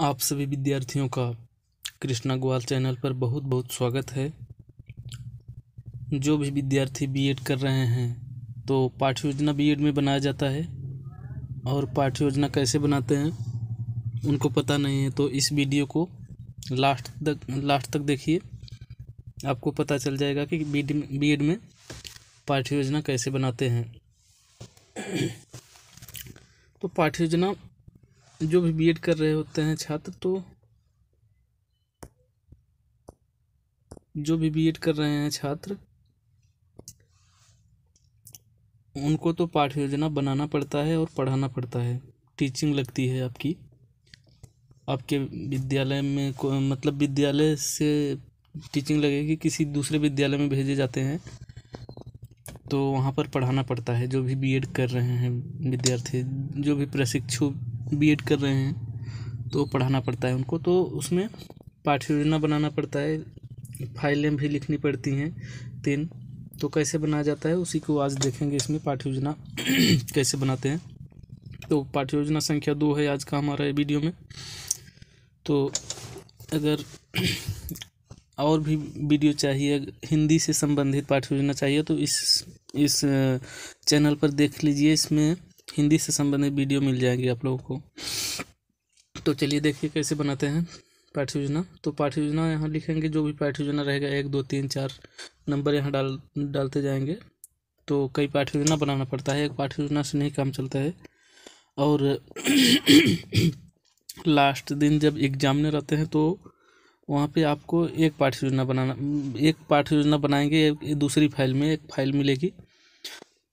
आप सभी विद्यार्थियों का कृष्णा ग्वाल चैनल पर बहुत बहुत स्वागत है जो भी विद्यार्थी बीएड कर रहे हैं तो पाठ्य योजना बी में बनाया जाता है और पाठ्य योजना कैसे बनाते हैं उनको पता नहीं है तो इस वीडियो को लास्ट तक लास्ट तक देखिए आपको पता चल जाएगा कि बी एड में पाठ्य योजना कैसे बनाते हैं तो पाठ्य योजना जो भी बीएड कर रहे होते हैं छात्र तो जो भी बीएड कर रहे हैं छात्र उनको तो पाठ्य योजना बनाना पड़ता है और पढ़ाना पड़ता है टीचिंग लगती है आपकी आपके विद्यालय में को मतलब विद्यालय से टीचिंग लगेगी किसी दूसरे विद्यालय में भेजे जाते हैं तो वहाँ पर पढ़ाना पड़ता है जो भी बीएड कर रहे हैं विद्यार्थी जो भी प्रशिक्षु बीएड कर रहे हैं तो पढ़ाना पड़ता है उनको तो उसमें पाठ्य योजना बनाना पड़ता है फाइलें भी लिखनी पड़ती हैं तीन तो कैसे बनाया जाता है उसी को आज देखेंगे इसमें पाठ्य योजना कैसे बनाते हैं तो पाठ्य योजना संख्या दो है आज का हमारा वीडियो में तो अगर और भी वीडियो चाहिए हिंदी से संबंधित पाठ्य योजना चाहिए तो इस इस चैनल पर देख लीजिए इसमें हिंदी से संबंधित वीडियो मिल जाएंगे आप लोगों को तो चलिए देखिए कैसे बनाते हैं पाठ्य योजना तो पाठ्य योजना यहाँ लिखेंगे जो भी पाठ्य योजना रहेगा एक दो तीन चार नंबर यहाँ डाल डालते जाएंगे तो कई पाठ्य योजना बनाना पड़ता है एक पाठ्य योजना से नहीं काम चलता है और लास्ट दिन जब एग्जाम में रहते हैं तो वहाँ पे आपको एक पाठ्य योजना बनाना एक पाठ्य योजना बनाएंगे दूसरी फाइल में एक फाइल मिलेगी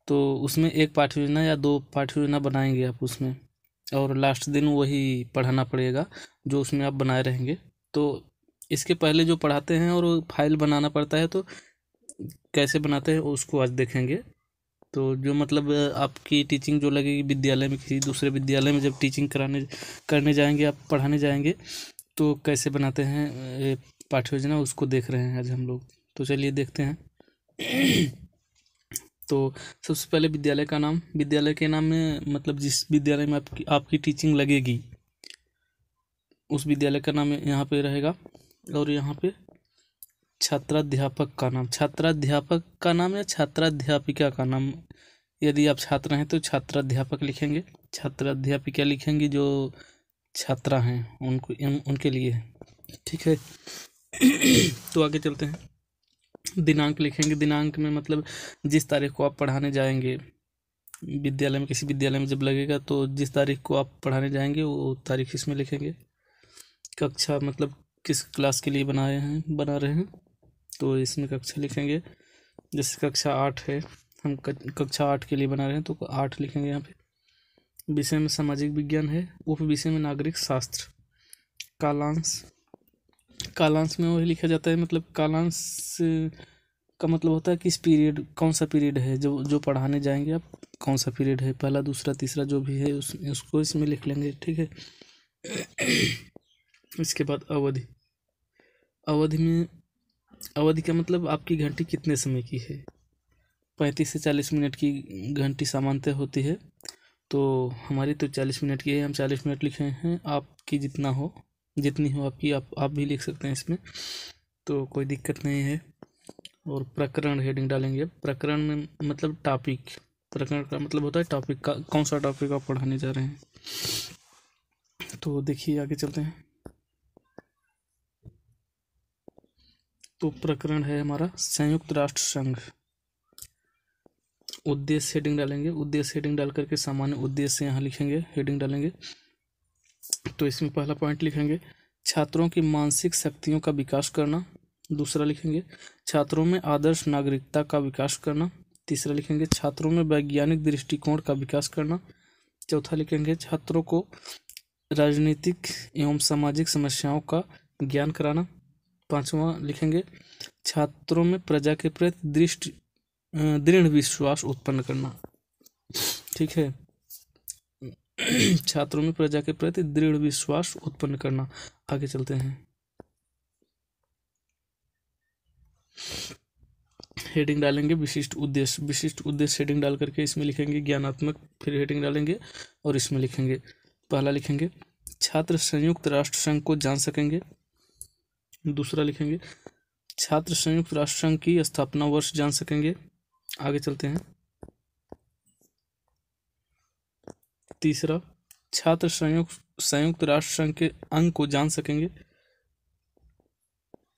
तो उसमें एक पाठ्य योजना या दो पाठ्य योजना बनाएंगे आप उसमें और लास्ट दिन वही पढ़ाना पड़ेगा जो उसमें आप बनाए रहेंगे तो इसके पहले जो पढ़ाते हैं और फाइल बनाना पड़ता है तो कैसे बनाते हैं उसको आज देखेंगे तो जो मतलब आपकी टीचिंग जो लगेगी विद्यालय में किसी दूसरे विद्यालय में जब टीचिंग कराने करने जाएंगे आप पढ़ाने जाएंगे तो कैसे बनाते हैं पाठ्य योजना उसको देख रहे हैं आज हम लोग तो चलिए देखते हैं तो सबसे पहले विद्यालय का नाम विद्यालय के नाम में मतलब जिस विद्यालय में आपकी आपकी टीचिंग लगेगी उस विद्यालय का नाम यहाँ पे रहेगा और यहाँ पे छात्राध्यापक का नाम छात्राध्यापक का नाम या छात्राध्यापिका का नाम यदि आप छात्र हैं तो छात्राध्यापक लिखेंगे छात्राध्यापिका लिखेंगे जो छात्रा हैं उनको उनके लिए ठीक है तो आगे चलते हैं दिनांक लिखेंगे दिनांक में मतलब जिस तारीख को आप पढ़ाने जाएंगे विद्यालय में किसी विद्यालय में जब लगेगा तो जिस तारीख को आप पढ़ाने जाएंगे वो तारीख इसमें लिखेंगे कक्षा मतलब किस क्लास के लिए बनाए हैं बना रहे हैं तो इसमें कक्षा लिखेंगे जैसे कक्षा आठ है हम कक्षा आठ के लिए बना रहे हैं तो आठ लिखेंगे यहाँ पे विषय में सामाजिक विज्ञान है उप विषय में नागरिक शास्त्र कालांश कालांश में वो लिखा जाता है मतलब कालांश का मतलब होता है किस पीरियड कौन सा पीरियड है जो जो पढ़ाने जाएंगे आप कौन सा पीरियड है पहला दूसरा तीसरा जो भी है उस उसको इसमें लिख लेंगे ठीक है इसके बाद अवधि अवधि में अवधि का मतलब आपकी घंटी कितने समय की है पैंतीस से चालीस मिनट की घंटी सामान्यतः होती है तो हमारी तो चालीस मिनट की है हम चालीस मिनट लिखे हैं आपकी जितना हो जितनी हो आपकी आप आप भी लिख सकते हैं इसमें तो कोई दिक्कत नहीं है और प्रकरण हेडिंग डालेंगे प्रकरण में मतलब टॉपिक प्रकरण का मतलब होता है टॉपिक का कौन सा टॉपिक आप पढ़ाने जा रहे हैं तो देखिए आगे चलते हैं तो प्रकरण है हमारा संयुक्त राष्ट्र संघ उद्देश्य हेडिंग डालेंगे उद्देश्य हेडिंग डाल करके सामान्य उद्देश्य यहाँ लिखेंगे हेडिंग डालेंगे तो इसमें पहला पॉइंट लिखेंगे छात्रों की मानसिक शक्तियों का विकास करना दूसरा लिखेंगे छात्रों में आदर्श नागरिकता का विकास करना तीसरा लिखेंगे छात्रों में वैज्ञानिक दृष्टिकोण का विकास करना चौथा लिखेंगे छात्रों को राजनीतिक एवं सामाजिक समस्याओं का ज्ञान कराना पांचवा लिखेंगे छात्रों में प्रजा के प्रति दृष्टि दृढ़ विश्वास उत्पन्न करना ठीक है छात्रों में प्रजा के प्रति दृढ़ विश्वास उत्पन्न करना आगे चलते हैं हेडिंग डालेंगे विशिष्ट उद्देश्य विशिष्ट उद्देश्य हेडिंग डाल करके इसमें लिखेंगे ज्ञानात्मक फिर हेडिंग डालेंगे और इसमें लिखेंगे पहला लिखेंगे छात्र संयुक्त राष्ट्र संघ को जान सकेंगे दूसरा लिखेंगे छात्र संयुक्त राष्ट्र संघ की स्थापना वर्ष जान सकेंगे आगे चलते हैं तीसरा छात्र संयुक्त संयुक्त राष्ट्र संघ के अंग को जान सकेंगे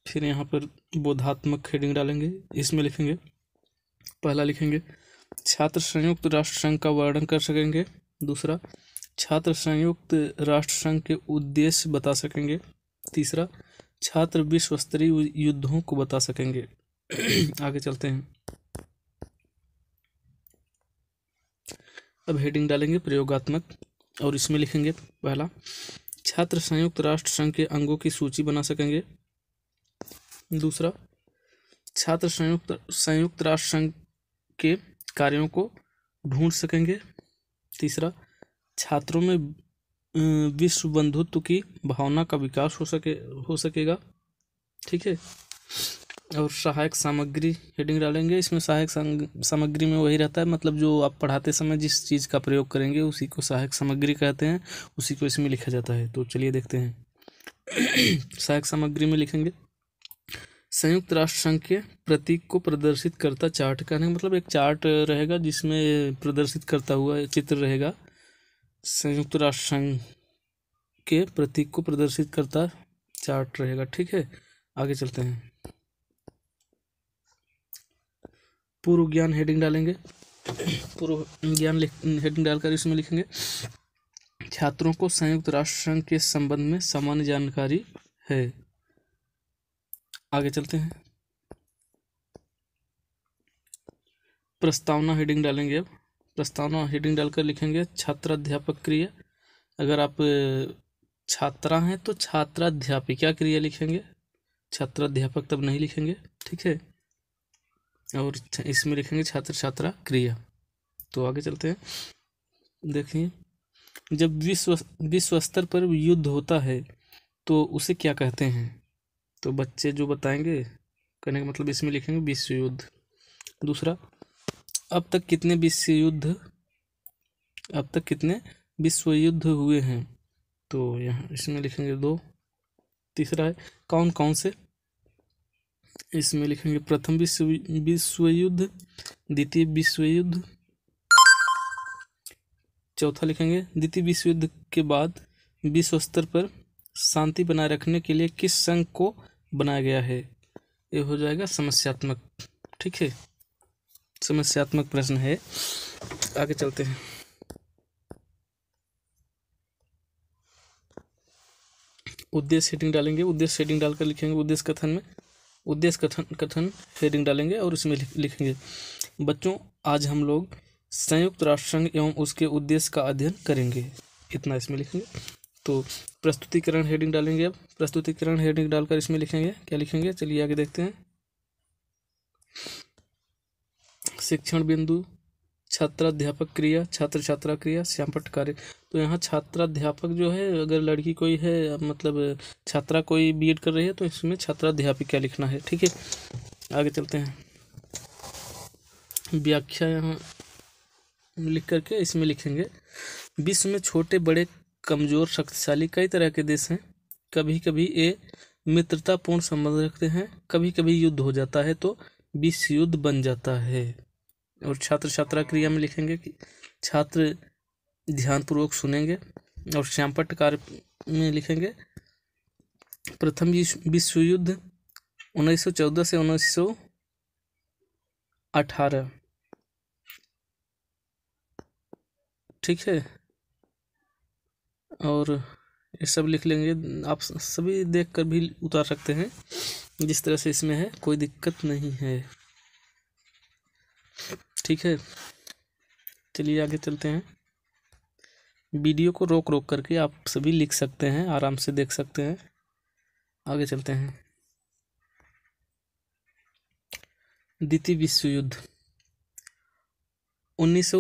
फिर यहाँ पर बोधात्मक हेडिंग डालेंगे इसमें लिखेंगे पहला लिखेंगे छात्र संयुक्त राष्ट्र संघ का वर्णन कर सकेंगे दूसरा छात्र संयुक्त राष्ट्र संघ के उद्देश्य बता सकेंगे तीसरा छात्र विश्व स्तरीय युद्धों को बता सकेंगे आगे चलते हैं अब हेडिंग डालेंगे प्रयोगात्मक और इसमें लिखेंगे पहला छात्र संयुक्त राष्ट्र संघ के अंगों की सूची बना सकेंगे दूसरा छात्र संयुक्त संयुक्त राष्ट्र संघ के कार्यों को ढूंढ सकेंगे तीसरा छात्रों में विश्व बंधुत्व की भावना का विकास हो सके हो सकेगा ठीक है और सहायक सामग्री हेडिंग डालेंगे इसमें सहायक सामग्री में वही रहता है मतलब जो आप पढ़ाते समय जिस चीज़ का प्रयोग करेंगे उसी को सहायक सामग्री कहते हैं उसी को इसमें लिखा जाता है तो चलिए देखते हैं सहायक सामग्री में लिखेंगे संयुक्त राष्ट्र संघ के प्रतीक को प्रदर्शित करता चार्ट कहने मतलब एक चार्ट रहेगा जिसमें प्रदर्शित करता हुआ चित्र रहेगा संयुक्त राष्ट्र संघ के प्रतीक को प्रदर्शित करता चार्ट रहेगा ठीक है आगे चलते हैं पूर्व ज्ञान हेडिंग डालेंगे पूर्व ज्ञान हेडिंग डालकर इसमें लिखेंगे छात्रों को संयुक्त राष्ट्र संघ के संबंध में सामान्य जानकारी है आगे चलते हैं प्रस्तावना हेडिंग डालेंगे अब प्रस्तावना हेडिंग डालकर लिखेंगे छात्राध्यापक क्रिया अगर आप छात्रा हैं तो छात्राध्यापिका क्रिया लिखेंगे छात्राध्यापक तब नहीं लिखेंगे ठीक है और इसमें लिखेंगे छात्र छात्रा क्रिया तो आगे चलते हैं देखिए जब विश्व विश्व स्तर पर युद्ध होता है तो उसे क्या कहते हैं तो बच्चे जो बताएंगे कहने का मतलब इसमें लिखेंगे विश्व युद्ध दूसरा अब तक कितने विश्व युद्ध अब तक कितने विश्व युद्ध हुए हैं तो यहाँ इसमें लिखेंगे दो तीसरा है कौन कौन से इसमें लिखेंगे प्रथम विश्व विश्व युद्ध द्वितीय विश्व युद्ध चौथा लिखेंगे द्वितीय विश्व युद्ध के बाद विश्व स्तर पर शांति बनाए रखने के लिए किस संघ को बनाया गया है ये हो जाएगा समस्यात्मक ठीक है समस्यात्मक प्रश्न है आगे चलते हैं उद्देश्य सेटिंग डालेंगे उद्देश्य सेटिंग डालकर लिखेंगे उद्देश्य कथन में उद्देश्य कथन कथन हेडिंग डालेंगे और इसमें लिखेंगे बच्चों आज हम लोग संयुक्त राष्ट्र संघ एवं उसके उद्देश्य का अध्ययन करेंगे इतना इसमें लिखेंगे तो प्रस्तुतिकरण हेडिंग डालेंगे अब प्रस्तुतिकरण हेडिंग डालकर इसमें लिखेंगे क्या लिखेंगे चलिए आगे देखते हैं शिक्षण बिंदु छात्राध्यापक क्रिया छात्र छात्रा क्रिया श्यापट कार्य तो यहाँ छात्राध्यापक जो है अगर लड़की कोई है मतलब छात्रा कोई बी कर रही है तो इसमें छात्राध्यापिका लिखना है ठीक है आगे चलते हैं व्याख्या यहाँ लिख करके इसमें लिखेंगे विश्व में छोटे बड़े कमज़ोर शक्तिशाली कई तरह के देश हैं कभी कभी ये मित्रतापूर्ण संबंध रखते हैं कभी कभी युद्ध हो जाता है तो विश्व युद्ध बन जाता है और छात्र छात्रा क्रिया में लिखेंगे कि छात्र ध्यानपूर्वक सुनेंगे और श्यामपट कार्य में लिखेंगे प्रथम विश्व युद्ध 1914 से 1918 ठीक है और ये सब लिख लेंगे आप सभी देख कर भी उतार सकते हैं जिस तरह से इसमें है कोई दिक्कत नहीं है ठीक है चलिए आगे चलते हैं वीडियो को रोक रोक करके आप सभी लिख सकते हैं आराम से देख सकते हैं आगे चलते हैं द्वितीय विश्व युद्ध उन्नीस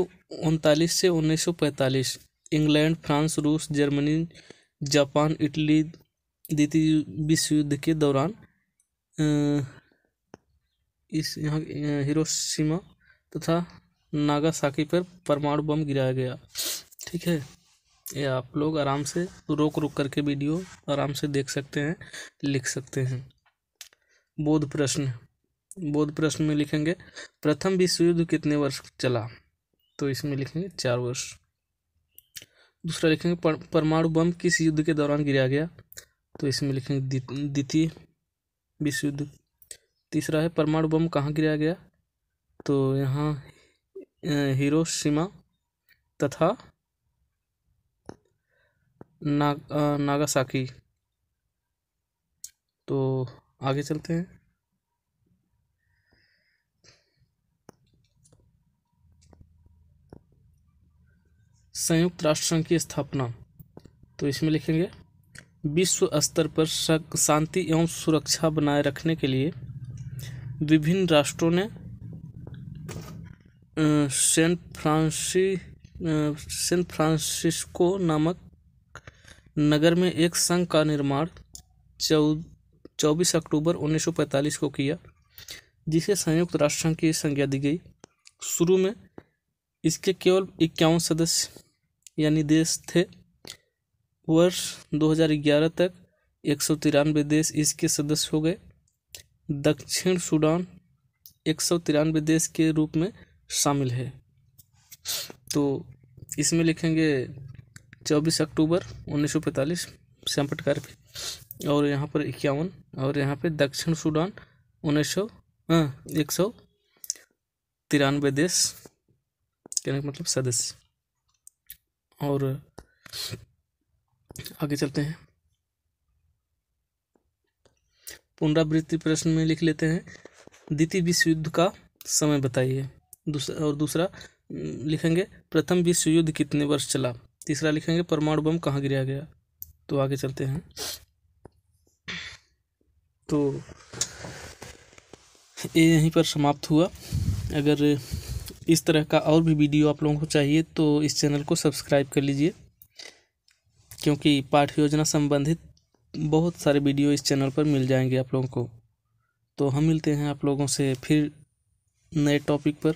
से उन्नीस इंग्लैंड फ्रांस रूस जर्मनी जापान इटली द्वितीय विश्व युद्ध के दौरान इस यहाँ हिरोशिमा तथा नागासाकी पर परमाणु बम गिराया गया ठीक है ये आप लोग आराम से रोक रोक करके वीडियो आराम से देख सकते हैं लिख सकते हैं बोध प्रश्न बोध प्रश्न में लिखेंगे प्रथम विश्व युद्ध कितने वर्ष चला तो इसमें लिखेंगे चार वर्ष दूसरा लिखेंगे पर, परमाणु बम किस युद्ध के दौरान गिराया गया तो इसमें लिखेंगे द्वितीय विश्व युद्ध तीसरा है परमाणु बम कहाँ गिराया गया तो यहाँ हिरोशिमा तथा ना, नागासाकी तो आगे चलते हैं संयुक्त राष्ट्र संघ की स्थापना तो इसमें लिखेंगे विश्व स्तर पर शांति एवं सुरक्षा बनाए रखने के लिए विभिन्न राष्ट्रों ने सेंट फ्रांसी सेंट फ्रांसिस्को नामक नगर में एक संघ का निर्माण चौबीस अक्टूबर 1945 को किया जिसे संयुक्त राष्ट्र संघ की संज्ञा दी गई शुरू में इसके केवल इक्यावन सदस्य यानी देश थे वर्ष 2011 तक एक सौ तिरानवे देश इसके सदस्य हो गए दक्षिण सूडान एक सौ तिरानवे देश के रूप में शामिल है तो इसमें लिखेंगे चौबीस अक्टूबर 1945 श्याम पटकारे और यहाँ पर इक्यावन और यहाँ पे दक्षिण सूडान उन्नीस सौ हाँ, एक सौ तिरानवे देश कहने का मतलब सदस्य और आगे चलते हैं पुनरावृत्ति प्रश्न में लिख लेते हैं द्वितीय विश्व युद्ध का समय बताइए दूसरा और दूसरा लिखेंगे प्रथम विश्व युद्ध कितने वर्ष चला तीसरा लिखेंगे परमाणु बम कहाँ गिराया गया तो आगे चलते हैं तो ये यहीं पर समाप्त हुआ अगर इस तरह का और भी वीडियो आप लोगों को चाहिए तो इस चैनल को सब्सक्राइब कर लीजिए क्योंकि पाठ योजना संबंधित बहुत सारे वीडियो इस चैनल पर मिल जाएंगे आप लोगों को तो हम मिलते हैं आप लोगों से फिर नए टॉपिक पर